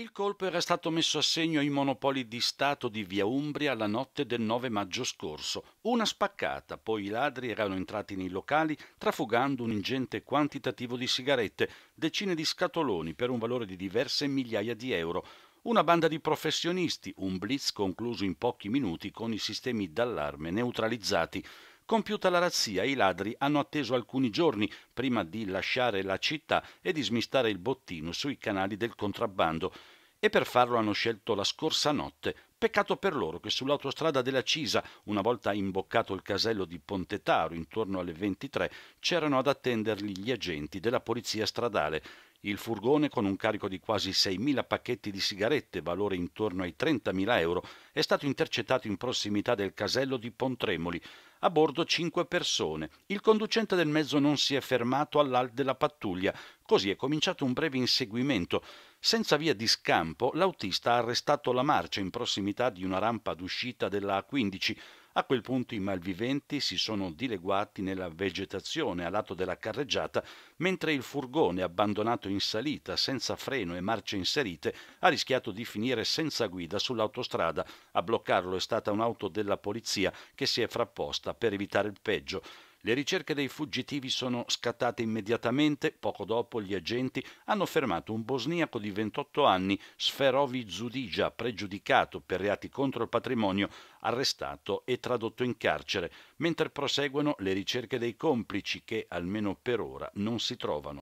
Il colpo era stato messo a segno ai monopoli di Stato di Via Umbria la notte del 9 maggio scorso. Una spaccata, poi i ladri erano entrati nei locali trafugando un ingente quantitativo di sigarette, decine di scatoloni per un valore di diverse migliaia di euro. Una banda di professionisti, un blitz concluso in pochi minuti con i sistemi d'allarme neutralizzati. Compiuta la razzia, i ladri hanno atteso alcuni giorni prima di lasciare la città e di smistare il bottino sui canali del contrabbando e per farlo hanno scelto la scorsa notte. Peccato per loro che sull'autostrada della Cisa, una volta imboccato il casello di Pontetaro intorno alle 23, c'erano ad attenderli gli agenti della polizia stradale il furgone, con un carico di quasi 6.000 pacchetti di sigarette, valore intorno ai 30.000 euro, è stato intercettato in prossimità del casello di Pontremoli. A bordo cinque persone. Il conducente del mezzo non si è fermato all'alt della pattuglia, così è cominciato un breve inseguimento. Senza via di scampo, l'autista ha arrestato la marcia in prossimità di una rampa d'uscita della A15 a quel punto i malviventi si sono dileguati nella vegetazione a lato della carreggiata, mentre il furgone, abbandonato in salita, senza freno e marce inserite, ha rischiato di finire senza guida sull'autostrada. A bloccarlo è stata un'auto della polizia che si è frapposta per evitare il peggio. Le ricerche dei fuggitivi sono scattate immediatamente, poco dopo gli agenti hanno fermato un bosniaco di 28 anni, Sferovi Zudigia, pregiudicato per reati contro il patrimonio, arrestato e tradotto in carcere, mentre proseguono le ricerche dei complici che, almeno per ora, non si trovano.